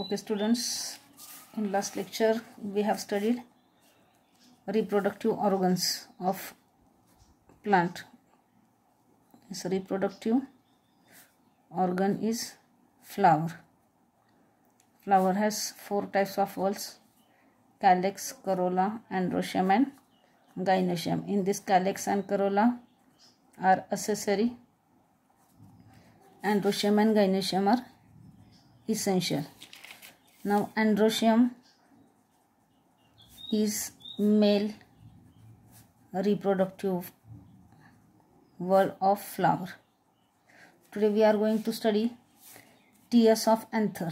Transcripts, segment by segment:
okay students in last lecture we have studied reproductive organs of plant its reproductive organ is flower flower has four types of parts: calyx corolla androecium and gynoecium in this calyx and corolla are accessory androecium and gynoecium are essential now androecium is male reproductive wall of flower. Today we are going to study ts of anther.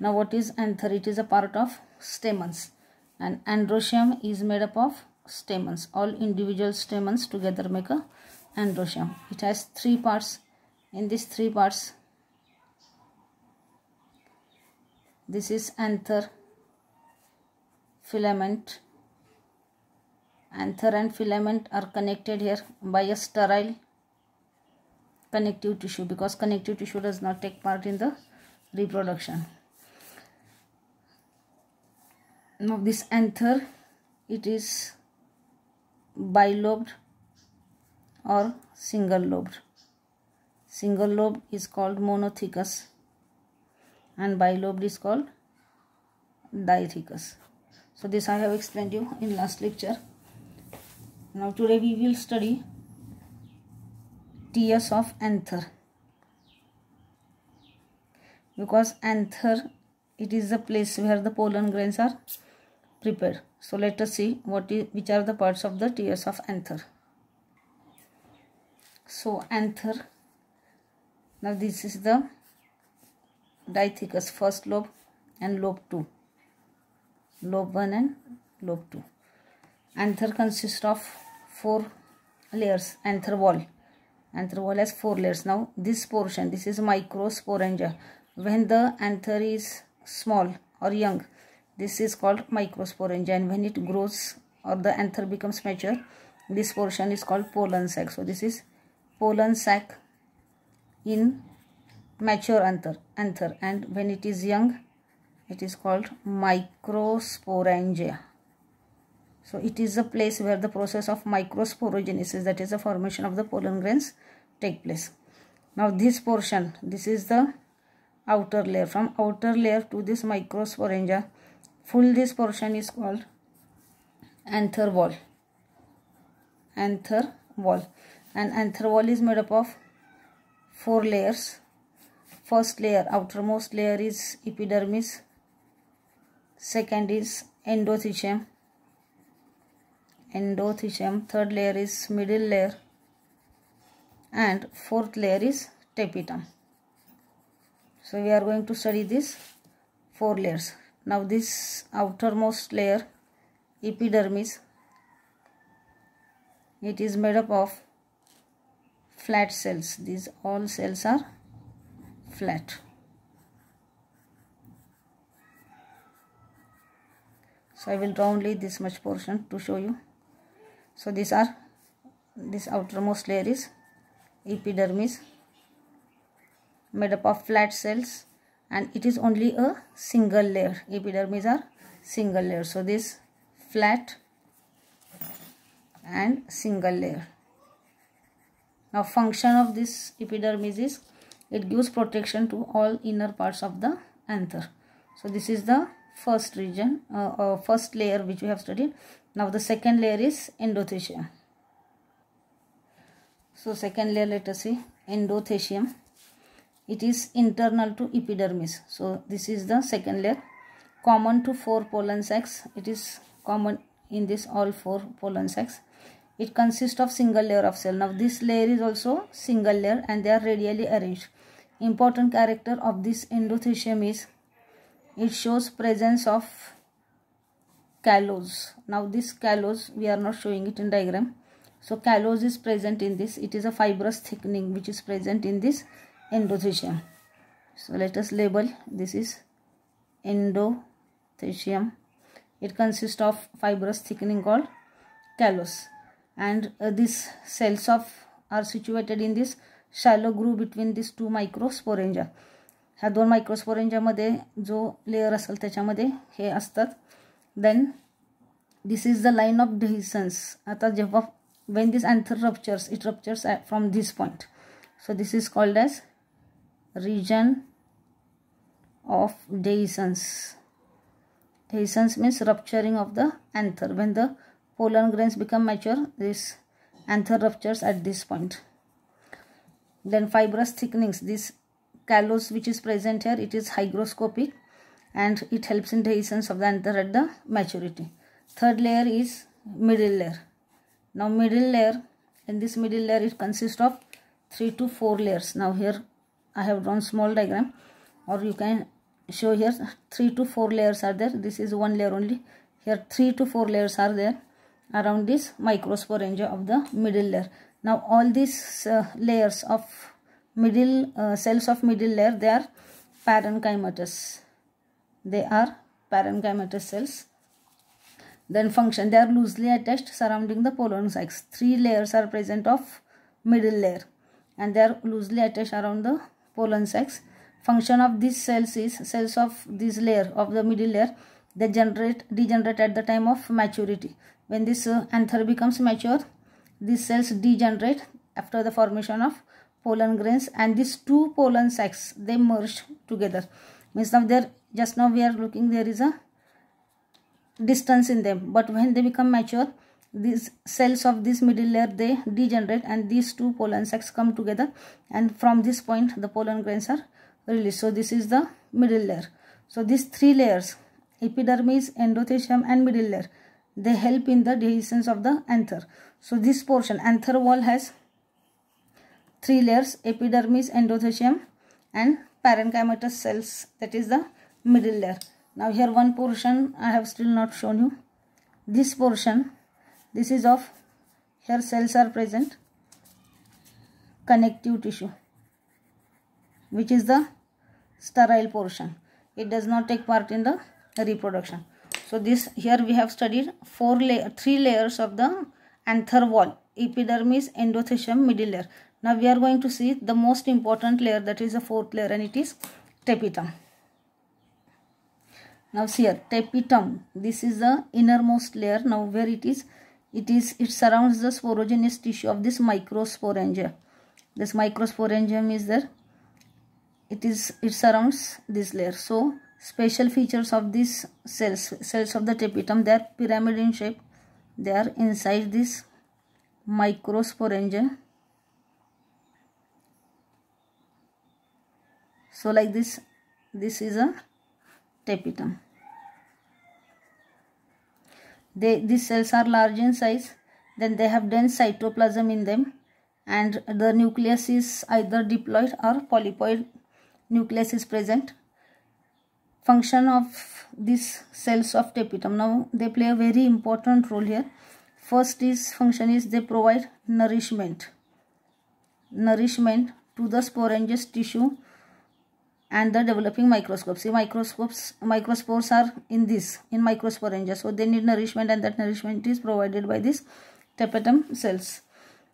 Now what is anther? It is a part of stamens and androecium is made up of stamens. All individual stamens together make a androecium. It has three parts. In these three parts this is anther filament anther and filament are connected here by a sterile connective tissue because connective tissue does not take part in the reproduction now this anther it is bilobed or single lobed single lobe is called monothecus and bilobed is called diathecus. So this I have explained you in last lecture. Now today we will study tears of anther because anther it is the place where the pollen grains are prepared. So let us see what is, which are the parts of the tears of anther. So anther now this is the dithecus first lobe and lobe 2 lobe 1 and lobe 2 anther consists of four layers anther wall anther wall has four layers now this portion this is microsporangia when the anther is small or young this is called microsporangia and when it grows or the anther becomes mature this portion is called pollen sac so this is pollen sac in mature anther anther and when it is young it is called microsporangia so it is a place where the process of microsporogenesis that is the formation of the pollen grains take place now this portion this is the outer layer from outer layer to this microsporangia full this portion is called anther wall anther wall and anther wall is made up of four layers first layer outermost layer is epidermis second is endothecium endothecium third layer is middle layer and fourth layer is tapetum so we are going to study these four layers now this outermost layer epidermis it is made up of flat cells these all cells are flat. So I will draw only this much portion to show you. So these are, this outermost layer is epidermis made up of flat cells and it is only a single layer. Epidermis are single layer. So this flat and single layer. Now function of this epidermis is it gives protection to all inner parts of the anther so this is the first region uh, or uh, first layer which we have studied now the second layer is endothecium so second layer let us see endothecium it is internal to epidermis so this is the second layer common to four pollen sacs it is common in this all four pollen sacs it consists of single layer of cell now this layer is also single layer and they are radially arranged important character of this endothecium is it shows presence of callose. Now this callose we are not showing it in diagram. So callose is present in this. It is a fibrous thickening which is present in this endothecium. So let us label this is endothecium. It consists of fibrous thickening called callus and uh, these cells of are situated in this shallow groove between this two microsporangia ह्या दोन मायक्रोस्पोरेंजामध्ये जो layer असेल त्याच्यामध्ये हे असतात then this is the line of dehiscence आता जेव्हा when this anther ruptures it ruptures from this point so this is called as region of dehiscence dehiscence means rupturing of the anther when the pollen grains become mature this anther ruptures at this point Then fibrous thickenings. This callus which is present here, it is hygroscopic and it helps in the essence of the anther at the maturity. Third layer is middle layer. Now middle layer, in this middle layer it consists of 3 to 4 layers. Now here I have drawn small diagram or you can show here 3 to 4 layers are there. This is one layer only. Here 3 to 4 layers are there around this microsporangia of the middle layer now all these uh, layers of middle uh, cells of middle layer they are parenchymatous they are parenchymatous cells then function they are loosely attached surrounding the pollen sacs three layers are present of middle layer and they are loosely attached around the pollen sacs function of these cells is cells of this layer of the middle layer they generate degenerate at the time of maturity when this uh, anther becomes mature these cells degenerate after the formation of pollen grains and these two pollen sacs they merge together. Means now there just now we are looking there is a distance in them but when they become mature these cells of this middle layer they degenerate and these two pollen sacs come together and from this point the pollen grains are released so this is the middle layer so these three layers epidermis endothelium and middle layer they help in the dehiscence of the anther so this portion anther wall has three layers epidermis endothecium and parenchymatous cells that is the middle layer now here one portion i have still not shown you this portion this is of here cells are present connective tissue which is the sterile portion it does not take part in the reproduction so this here we have studied four layer, three layers of the anther wall, epidermis, endothecium, middle layer. Now we are going to see the most important layer that is the fourth layer and it is tapetum. Now see here tapetum. This is the innermost layer. Now where it is, it is it surrounds the sporogenous tissue of this microsporangium. This microsporangium is there. It is it surrounds this layer. So Special features of these cells, cells of the tapetum, they are pyramid in shape. They are inside this microsporangium. So like this, this is a tapetum. They, these cells are large in size. Then they have dense cytoplasm in them. And the nucleus is either diploid or polypoid nucleus is present function of these cells of tapetum. Now they play a very important role here. First is function is they provide nourishment. Nourishment to the sporangios tissue and the developing microscopes. See microscopes, microspores are in this, in microsporangia. So they need nourishment and that nourishment is provided by these tapetum cells.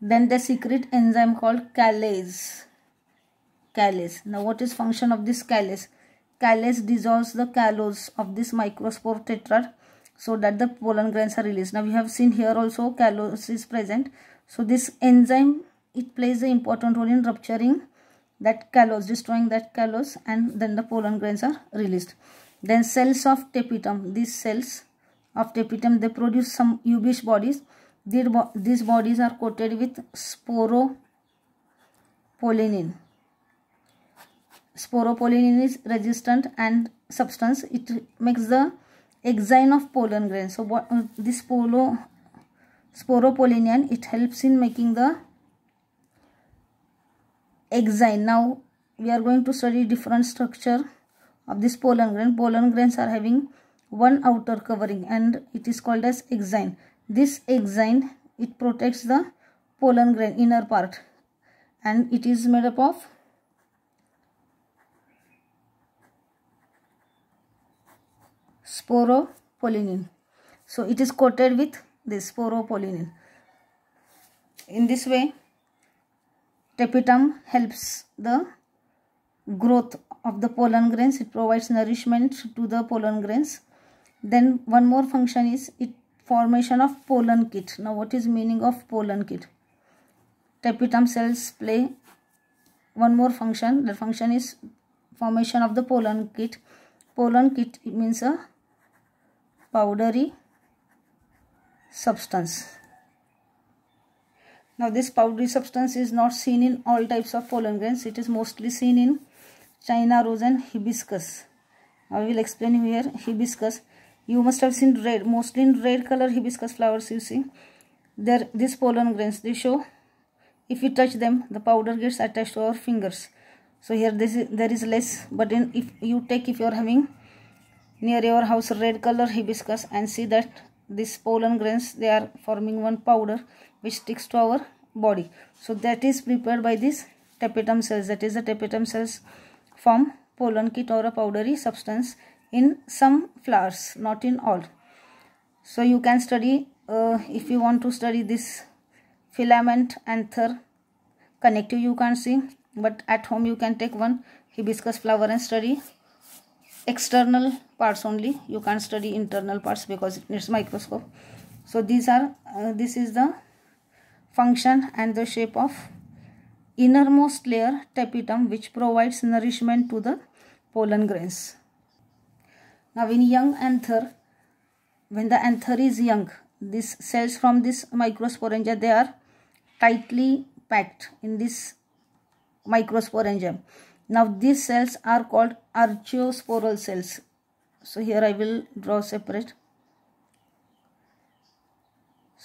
Then they secrete enzyme called calase. Calase. Now what is function of this calase? Callase dissolves the callose of this microspore tetrad so that the pollen grains are released. Now we have seen here also callose is present. So this enzyme, it plays an important role in rupturing that callose, destroying that callose and then the pollen grains are released. Then cells of tapetum, these cells of tapetum, they produce some ubish bodies. These bodies are coated with sporopollenin. Sporopollenin is resistant and substance it makes the exine of pollen grain so what uh, this polo sporopollenin? it helps in making the exine now we are going to study different structure of this pollen grain pollen grains are having one outer covering and it is called as exine this exine it protects the pollen grain inner part and it is made up of sporopollenin so it is coated with this sporopollenin in this way tepitum helps the growth of the pollen grains it provides nourishment to the pollen grains then one more function is it formation of pollen kit now what is meaning of pollen kit Tepitum cells play one more function the function is formation of the pollen kit pollen kit means a powdery substance. Now this powdery substance is not seen in all types of pollen grains. It is mostly seen in China rose and hibiscus. I will explain here hibiscus. You must have seen red, mostly in red color hibiscus flowers you see. There, these pollen grains, they show, if you touch them, the powder gets attached to our fingers. So here this is, there is less, but in, if you take, if you are having near your house red color hibiscus and see that these pollen grains they are forming one powder which sticks to our body so that is prepared by these tapetum cells that is the tapetum cells form pollen kit or a powdery substance in some flowers not in all so you can study uh, if you want to study this filament anther connective you can see but at home you can take one hibiscus flower and study external parts only you can't study internal parts because it needs microscope so these are uh, this is the function and the shape of innermost layer tapetum which provides nourishment to the pollen grains now in young anther when the anther is young these cells from this microsporangia they are tightly packed in this microsporangium now these cells are called archaeosporal cells so here i will draw separate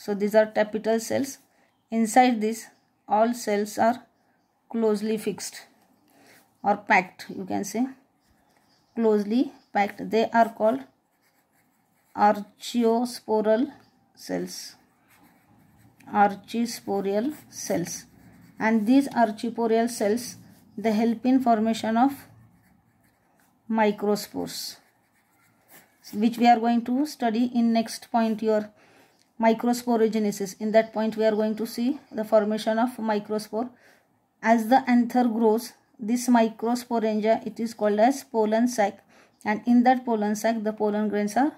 so these are tapetal cells inside this all cells are closely fixed or packed you can say closely packed they are called archaeosporal cells archisporial cells and these archisporal cells they help in formation of microspores which we are going to study in next point your microsporogenesis in that point we are going to see the formation of microspore as the anther grows this microsporangia it is called as pollen sac and in that pollen sac the pollen grains are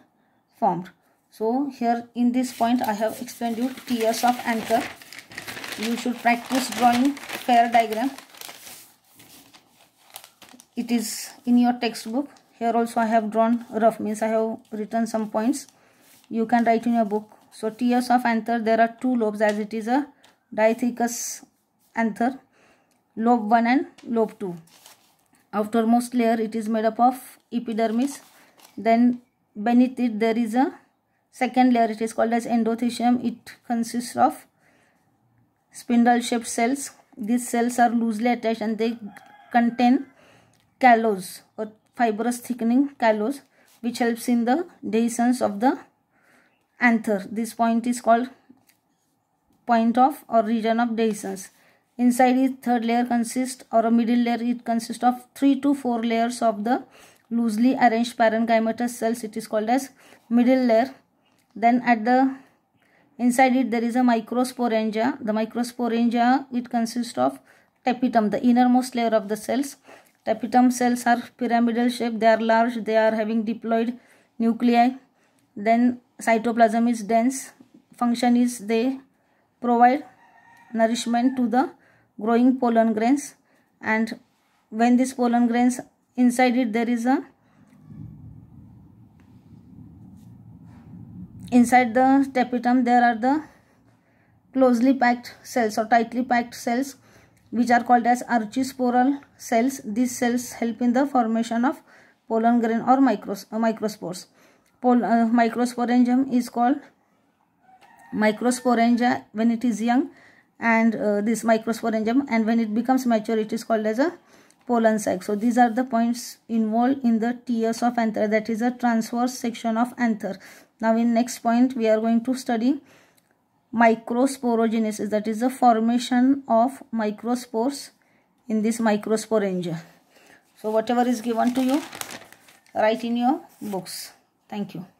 formed so here in this point i have explained you tiers of anther you should practice drawing fair diagram it is in your textbook here also I have drawn rough means I have written some points you can write in your book so tears of anther there are two lobes as it is a dithecus anther lobe 1 and lobe 2 outermost layer it is made up of epidermis then beneath it there is a second layer it is called as endothecium it consists of spindle shaped cells these cells are loosely attached and they contain callose or fibrous thickening callose which helps in the dehiscence of the anther. This point is called point of or region of dehiscence. Inside it third layer consists or a middle layer it consists of 3 to 4 layers of the loosely arranged parenchymatous cells it is called as middle layer. Then at the inside it there is a microsporangia. The microsporangia it consists of epitome the innermost layer of the cells Tapetum cells are pyramidal shape. They are large. They are having diploid nuclei. Then cytoplasm is dense. Function is they provide nourishment to the growing pollen grains. And when this pollen grains inside it there is a inside the tapetum there are the closely packed cells or tightly packed cells which are called as archisporal cells. These cells help in the formation of pollen grain or micros uh, microspores. Pol uh, microsporangium is called microsporangia when it is young and uh, this microsporangium and when it becomes mature it is called as a pollen sac. So these are the points involved in the tears of anther that is a transverse section of anther. Now in next point we are going to study microsporogenesis that is the formation of microspores in this microsporangia so whatever is given to you write in your books thank you